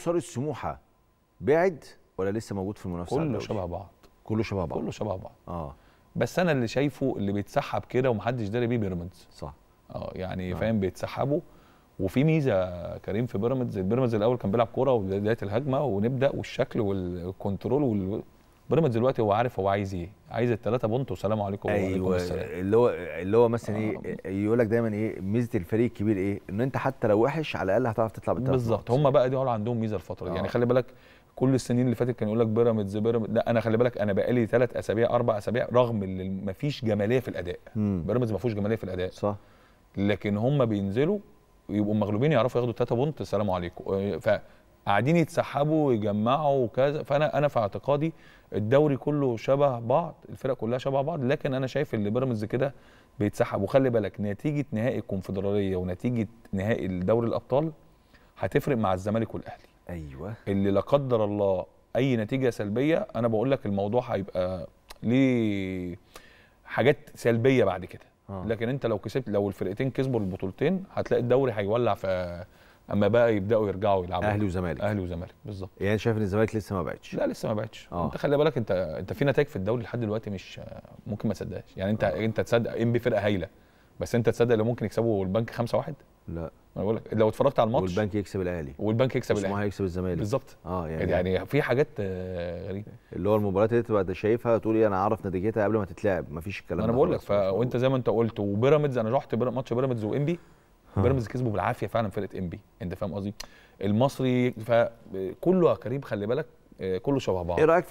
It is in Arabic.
قصار السموحه بعد ولا لسه موجود في المنافسه كله شبه بعض كله شبه بعض كله شبه بعض اه بس انا اللي شايفه اللي بيتسحب كده ومحدش داري بيه بيراميدز صح اه يعني آه. فاهم بيتسحبوا وفي ميزه كريم في بيراميدز البيراميدز الاول كان بيلعب كوره وبدايه الهجمه ونبدا والشكل والكنترول وال... بيراميدز دلوقتي هو عارف هو عايز ايه عايز الثلاثه بونت والسلام عليكم أيوة وعليكم اللي هو اللي هو مثلا آه. ايه يقول لك دايما ايه ميزه الفريق الكبير ايه ان انت حتى لو وحش على الاقل هتعرف تطلع بالثلاثه بالظبط هم بقى دي عندهم ميزه الفتره دي يعني آه. يعني خلي بالك كل السنين اللي فاتت كان يقول لك بيراميدز بيراميدز لا انا خلي بالك انا بقالي ثلاث اسابيع اربع اسابيع رغم اللي ما فيش جماليه في الاداء بيراميدز ما فيهوش جماليه في الاداء صح لكن هم بينزلوا يبقوا مغلوبين يعرفوا ياخدوا ثلاثه بونت السلام عليكم آه، ف قاعدين يتسحبوا ويجمعوا وكذا فانا انا في اعتقادي الدوري كله شبه بعض الفرق كلها شبه بعض لكن انا شايف ان بيراميدز كده بيتسحب وخلي بالك نتيجه نهائي الكونفدراليه ونتيجه نهائي دوري الابطال هتفرق مع الزمالك والاهلي ايوه اللي لا قدر الله اي نتيجه سلبيه انا بقول لك الموضوع هيبقى ليه حاجات سلبيه بعد كده آه. لكن انت لو كسبت لو الفرقتين كسبوا البطولتين هتلاقي الدوري هيولع في اما بقى يبداوا يرجعوا يلعبوا اهلي وزمالك اهلي وزمالك بالظبط يعني شايف ان الزمالك لسه ما بعتش لا لسه ما بعتش آه. انت خلي بالك انت انت في نتائج في الدوري لحد دلوقتي مش ممكن ما تصدقهاش يعني انت أوه. انت تصدق انبي فرقه هايله بس انت تصدق اللي ممكن يكسبه البنك 5 1 لا انا بقول لك لو اتفرجت على الماتش والبنك يكسب الاهلي والبنك يكسب الاهلي هيكسب الزمالك بالظبط اه يعني إيه يعني في حاجات آه، غريبه اللي هو المباريات اللي تبقى شايفها تقول ايه انا عارف نتيجتها قبل ما تتلعب مفيش الكلام ده انا بقول لك ف... وانت زي ما انت قلت وبيراميدز انا رحت ماتش بيراميدز وانبي بيراميدز كسبه بالعافيه فعلا فرقه انبي انت فاهم قصدي المصري فكله يا كريم خلي بالك آه، كله شبه بعض ايه رايك في